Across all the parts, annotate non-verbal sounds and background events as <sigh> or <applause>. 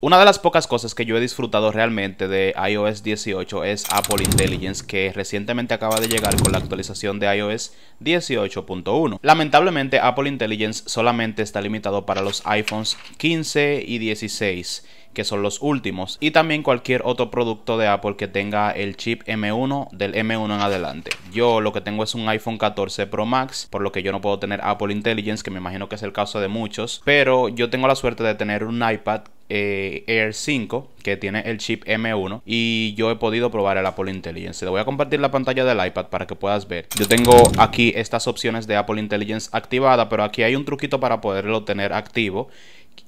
Una de las pocas cosas que yo he disfrutado realmente de iOS 18 es Apple Intelligence, que recientemente acaba de llegar con la actualización de iOS 18.1. Lamentablemente, Apple Intelligence solamente está limitado para los iPhones 15 y 16 que son los últimos, y también cualquier otro producto de Apple que tenga el chip M1 del M1 en adelante. Yo lo que tengo es un iPhone 14 Pro Max, por lo que yo no puedo tener Apple Intelligence, que me imagino que es el caso de muchos, pero yo tengo la suerte de tener un iPad eh, Air 5 que tiene el chip M1 y yo he podido probar el Apple Intelligence. le voy a compartir la pantalla del iPad para que puedas ver. Yo tengo aquí estas opciones de Apple Intelligence activada, pero aquí hay un truquito para poderlo tener activo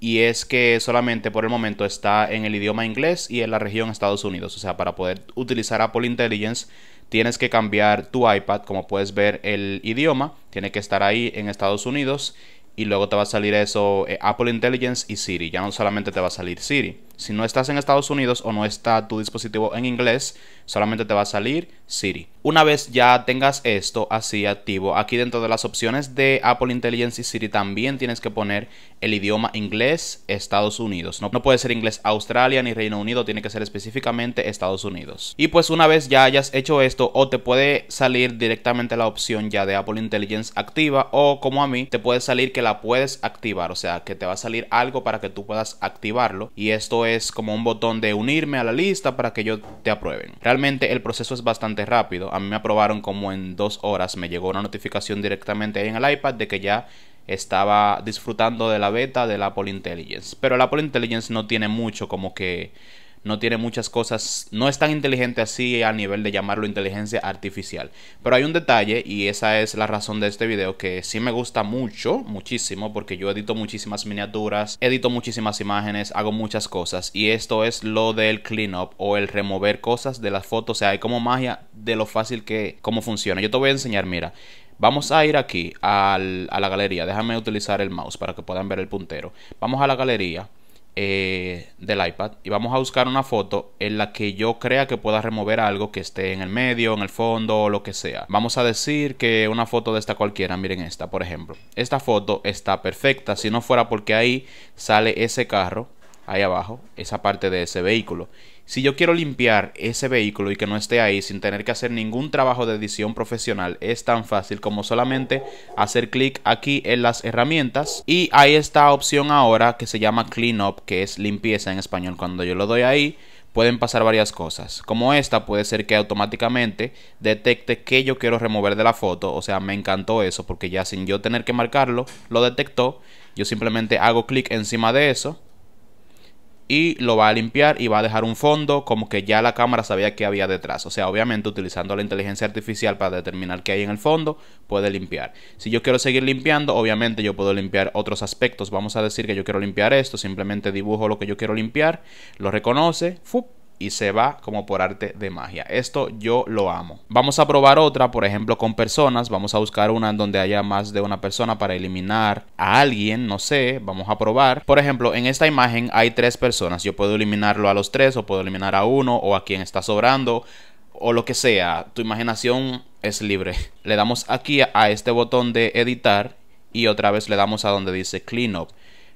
y es que solamente por el momento está en el idioma inglés y en la región Estados Unidos. O sea, para poder utilizar Apple Intelligence tienes que cambiar tu iPad, como puedes ver el idioma, tiene que estar ahí en Estados Unidos y luego te va a salir eso eh, Apple Intelligence y Siri. Ya no solamente te va a salir Siri. Si no estás en Estados Unidos o no está tu dispositivo en inglés, solamente te va a salir Siri. Una vez ya tengas esto así activo, aquí dentro de las opciones de Apple Intelligence City también tienes que poner el idioma inglés Estados Unidos. No, no, puede ser inglés Australia ni Reino Unido, tiene que ser específicamente Estados Unidos. Y pues una vez ya hayas hecho esto o te puede salir directamente la opción ya de Apple Intelligence activa o como a mí te puede salir que la puedes activar, o sea que te va a salir algo para que tú puedas activarlo y esto es como un botón de unirme a la lista para que yo te aprueben. Realmente el proceso es bastante rápido. A mí me aprobaron como en dos horas. Me llegó una notificación directamente ahí en el iPad de que ya estaba disfrutando de la beta de la Apple Intelligence. Pero la Apple Intelligence no tiene mucho como que no tiene muchas cosas, no es tan inteligente así a nivel de llamarlo inteligencia artificial. Pero hay un detalle y esa es la razón de este video que sí me gusta mucho, muchísimo, porque yo edito muchísimas miniaturas, edito muchísimas imágenes, hago muchas cosas y esto es lo del cleanup o el remover cosas de las fotos, o sea, hay como magia de lo fácil que, cómo funciona. Yo te voy a enseñar, mira. Vamos a ir aquí a la galería. Déjame utilizar el mouse para que puedan ver el puntero. Vamos a la galería eh, del iPad y vamos a buscar una foto en la que yo crea que pueda remover algo que esté en el medio, en el fondo o lo que sea. Vamos a decir que una foto de esta cualquiera, miren esta por ejemplo. Esta foto está perfecta, si no fuera porque ahí sale ese carro ahí abajo, esa parte de ese vehículo. Si yo quiero limpiar ese vehículo y que no esté ahí sin tener que hacer ningún trabajo de edición profesional, es tan fácil como solamente hacer clic aquí en las herramientas y hay esta opción ahora que se llama Clean Up, que es limpieza en español. Cuando yo lo doy ahí, pueden pasar varias cosas. Como esta puede ser que automáticamente detecte que yo quiero remover de la foto. O sea, me encantó eso porque ya sin yo tener que marcarlo, lo detectó. Yo simplemente hago clic encima de eso y lo va a limpiar y va a dejar un fondo como que ya la cámara sabía que había detrás. O sea, obviamente utilizando la inteligencia artificial para determinar qué hay en el fondo, puede limpiar. Si yo quiero seguir limpiando, obviamente yo puedo limpiar otros aspectos. Vamos a decir que yo quiero limpiar esto, simplemente dibujo lo que yo quiero limpiar, lo reconoce, ¡fup! y se va como por arte de magia. Esto yo lo amo. Vamos a probar otra, por ejemplo, con personas. Vamos a buscar una donde haya más de una persona para eliminar a alguien, no sé, vamos a probar. Por ejemplo, en esta imagen hay tres personas. Yo puedo eliminarlo a los tres o puedo eliminar a uno o a quien está sobrando o lo que sea. Tu imaginación es libre. <laughs> Le damos aquí a este botón de editar y otra vez le damos a donde dice cleanup.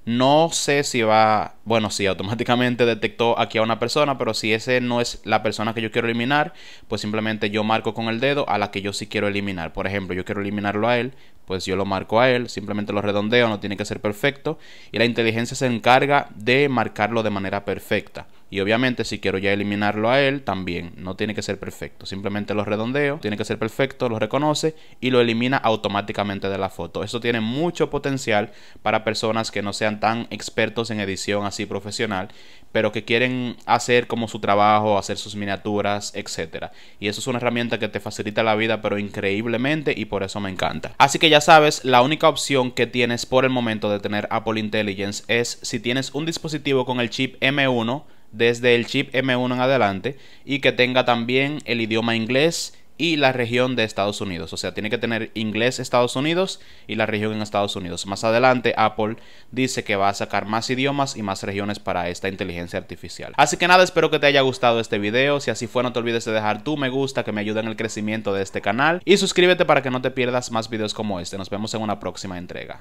No sé si va, bueno, si automáticamente detectó aquí a una persona, pero si ese no es la persona que yo quiero eliminar, pues simplemente yo marco con el dedo a la que yo sí quiero eliminar. Por ejemplo, yo quiero eliminarlo a él, pues yo lo marco a él, simplemente lo redondeo, no tiene que ser perfecto. Y la inteligencia se encarga de marcarlo de manera perfecta. Y obviamente si quiero ya eliminarlo a él, también no tiene que ser perfecto. Simplemente lo redondeo, tiene que ser perfecto, lo reconoce y lo elimina automáticamente de la foto. eso tiene mucho potencial para personas que no sean tan expertos en edición así profesional, pero que quieren hacer como su trabajo, hacer sus miniaturas, etcétera. Y eso es una herramienta que te facilita la vida, pero increíblemente, y por eso me encanta. Así que ya sabes, la única opción que tienes por el momento de tener Apple Intelligence es si tienes un dispositivo con el chip M1, desde el chip M1 en adelante, y que tenga también el idioma inglés, y la región de Estados Unidos. O sea, tiene que tener inglés Estados Unidos y la región en Estados Unidos. Más adelante, Apple dice que va a sacar más idiomas y más regiones para esta inteligencia artificial. Así que nada, espero que te haya gustado este video. Si así fue, no te olvides de dejar tu me gusta que me ayuda en el crecimiento de este canal. Y suscríbete para que no te pierdas más videos como este. Nos vemos en una próxima entrega.